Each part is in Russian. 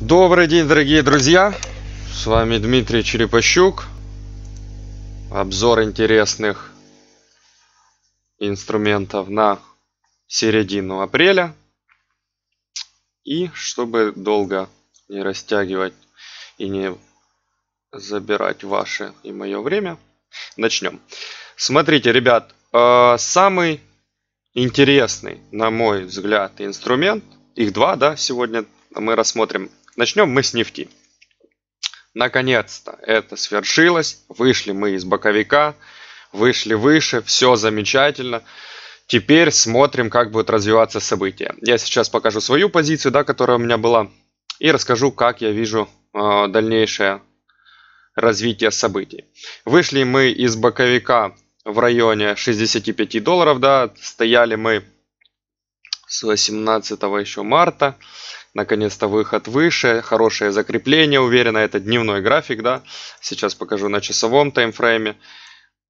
Добрый день, дорогие друзья! С вами Дмитрий Черепощук. Обзор интересных инструментов на середину апреля. И чтобы долго не растягивать и не забирать ваше и мое время, начнем. Смотрите, ребят, э, самый интересный, на мой взгляд, инструмент, их два, да, сегодня мы рассмотрим Начнем мы с нефти. Наконец-то это свершилось. Вышли мы из боковика, вышли выше, все замечательно. Теперь смотрим, как будут развиваться события. Я сейчас покажу свою позицию, да, которая у меня была, и расскажу, как я вижу э, дальнейшее развитие событий. Вышли мы из боковика в районе 65 долларов, да, стояли мы с 18 еще марта наконец-то выход выше, хорошее закрепление, уверенно, это дневной график, да, сейчас покажу на часовом таймфрейме.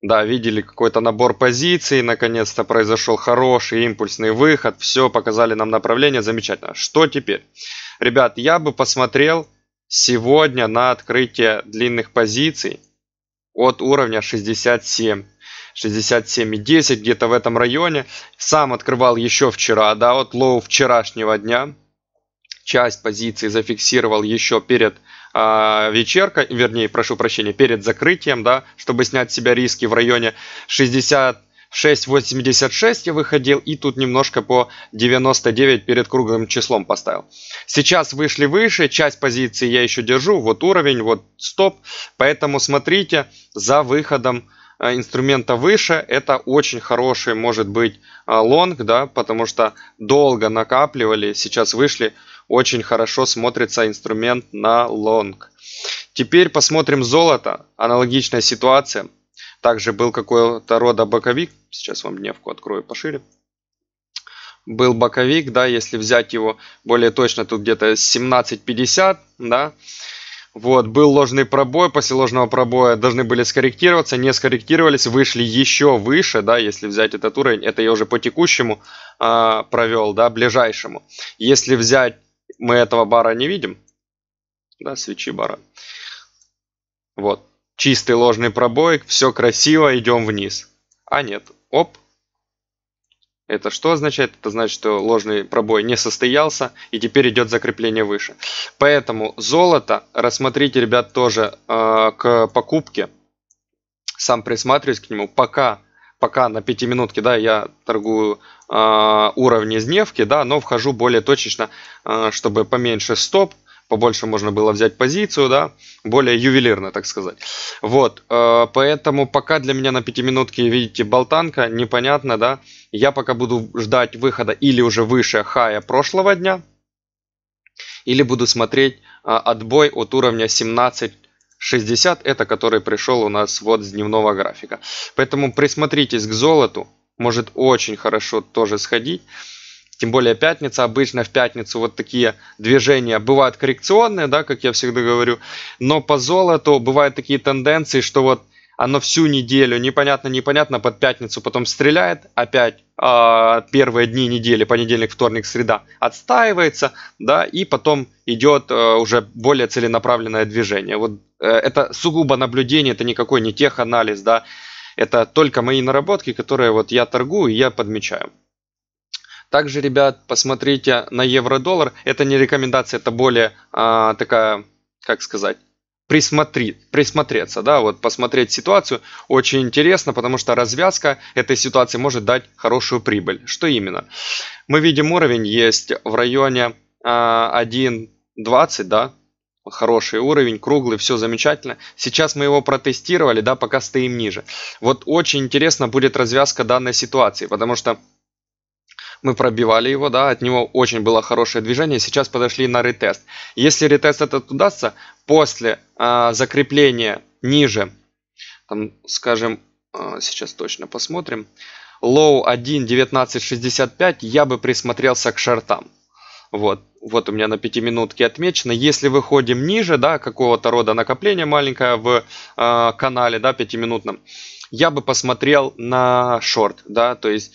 Да, видели какой-то набор позиций, наконец-то произошел хороший импульсный выход, все, показали нам направление, замечательно. Что теперь? Ребят, я бы посмотрел сегодня на открытие длинных позиций от уровня 67. 67,10 где-то в этом районе. Сам открывал еще вчера, да, от лоу вчерашнего дня часть позиции зафиксировал еще перед э, вечеркой, вернее, прошу прощения, перед закрытием, да, чтобы снять с себя риски в районе 60 6.86 я выходил и тут немножко по 99 перед круглым числом поставил. Сейчас вышли выше, часть позиции я еще держу, вот уровень, вот стоп, поэтому смотрите за выходом Э, инструмента выше, это очень хороший может быть э, лонг, да, потому что долго накапливали, сейчас вышли, очень хорошо смотрится инструмент на лонг. Теперь посмотрим золото, аналогичная ситуация. Также был какой-то рода боковик, сейчас вам дневку открою пошире. Был боковик, да, если взять его более точно, тут где-то 17.50, да, вот, был ложный пробой, после ложного пробоя должны были скорректироваться, не скорректировались, вышли еще выше, да, если взять этот уровень, это я уже по текущему э, провел, да, ближайшему. Если взять, мы этого бара не видим, да, свечи бара. Вот, чистый ложный пробой, все красиво, идем вниз. А нет, оп, это что означает? Это значит, что ложный пробой не состоялся, и теперь идет закрепление выше. Поэтому золото рассмотрите, ребят, тоже э, к покупке. Сам присматриваюсь к нему. Пока, пока на 5 минутке, да, я торгую э, уровни изневки, да, но вхожу более точечно, э, чтобы поменьше стоп побольше можно было взять позицию, да, более ювелирно, так сказать. Вот, э, поэтому пока для меня на пятиминутке, видите, болтанка, непонятно, да, я пока буду ждать выхода или уже выше хая прошлого дня, или буду смотреть э, отбой от уровня 17 60 это который пришел у нас вот с дневного графика. Поэтому присмотритесь к золоту. Может очень хорошо тоже сходить. Тем более пятница, обычно в пятницу вот такие движения бывают коррекционные, да, как я всегда говорю. Но по золоту бывают такие тенденции, что вот оно всю неделю непонятно-непонятно под пятницу потом стреляет опять э, первые дни недели, понедельник, вторник, среда, отстаивается, да, и потом идет э, уже более целенаправленное движение. Вот э, это сугубо наблюдение, это никакой не теханализ, да, это только мои наработки, которые вот я торгую и я подмечаю. Также, ребят, посмотрите на евро-доллар. Это не рекомендация, это более а, такая, как сказать, присмотри, присмотреться, да, вот посмотреть ситуацию. Очень интересно, потому что развязка этой ситуации может дать хорошую прибыль. Что именно? Мы видим уровень есть в районе а, 1.20, да, хороший уровень, круглый, все замечательно. Сейчас мы его протестировали, да, пока стоим ниже. Вот очень интересно будет развязка данной ситуации, потому что мы пробивали его, да, от него очень было хорошее движение, сейчас подошли на ретест. Если ретест этот удастся, после э, закрепления ниже, там, скажем, э, сейчас точно посмотрим, лоу 1, 19.65, я бы присмотрелся к шортам. Вот, вот у меня на 5 минутке отмечено. Если выходим ниже, да, какого-то рода накопления маленькое в э, канале, да, 5-минутном, я бы посмотрел на шорт, да, то есть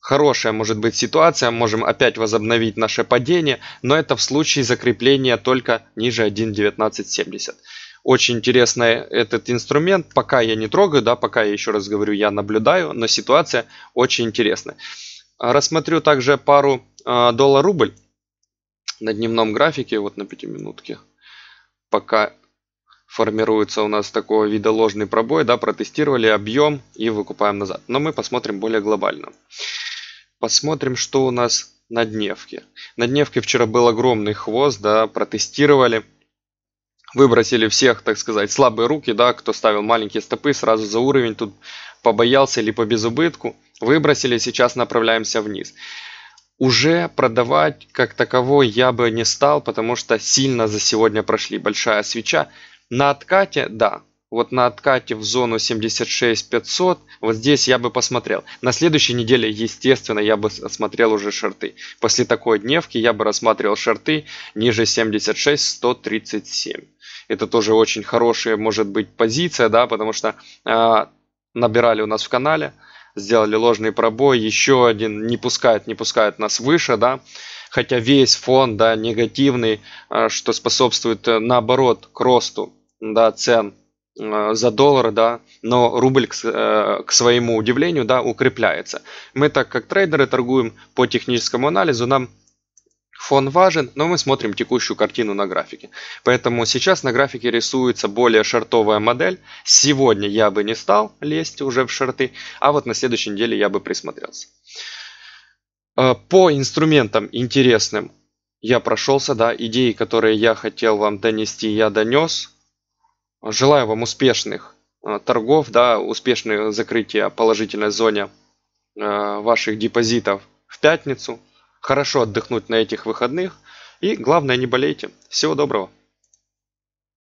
хорошая может быть ситуация, можем опять возобновить наше падение, но это в случае закрепления только ниже 1.1970. Очень интересный этот инструмент, пока я не трогаю, да, пока я еще раз говорю, я наблюдаю, но ситуация очень интересная. Рассмотрю также пару э, доллар-рубль на дневном графике, вот на 5 минутке, пока формируется у нас такого вида ложный пробой, да, протестировали объем и выкупаем назад. Но мы посмотрим более глобально. Посмотрим, что у нас на дневке. На дневке вчера был огромный хвост, да, протестировали. Выбросили всех, так сказать, слабые руки, да, кто ставил маленькие стопы, сразу за уровень тут побоялся или по безубытку. Выбросили, сейчас направляемся вниз. Уже продавать как таковой я бы не стал, потому что сильно за сегодня прошли. Большая свеча. На откате, да, вот на откате в зону 76 500, вот здесь я бы посмотрел. На следующей неделе, естественно, я бы осмотрел уже шорты. После такой дневки я бы рассматривал шорты ниже 76 137. Это тоже очень хорошая, может быть, позиция, да, потому что э, набирали у нас в канале, сделали ложный пробой, еще один не пускает, не пускает нас выше, да хотя весь фон да, негативный, а, что способствует э, наоборот к росту да, цен Э, за доллар, да, но рубль к, э, к своему удивлению, да, укрепляется. Мы так как трейдеры торгуем по техническому анализу, нам фон важен, но мы смотрим текущую картину на графике. Поэтому сейчас на графике рисуется более шортовая модель. Сегодня я бы не стал лезть уже в шорты, а вот на следующей неделе я бы присмотрелся. Э, по инструментам интересным я прошелся, да, идеи, которые я хотел вам донести, я донес. Желаю вам успешных э, торгов, да, успешное закрытие положительной зоны э, ваших депозитов в пятницу. Хорошо отдохнуть на этих выходных. И главное, не болейте. Всего доброго.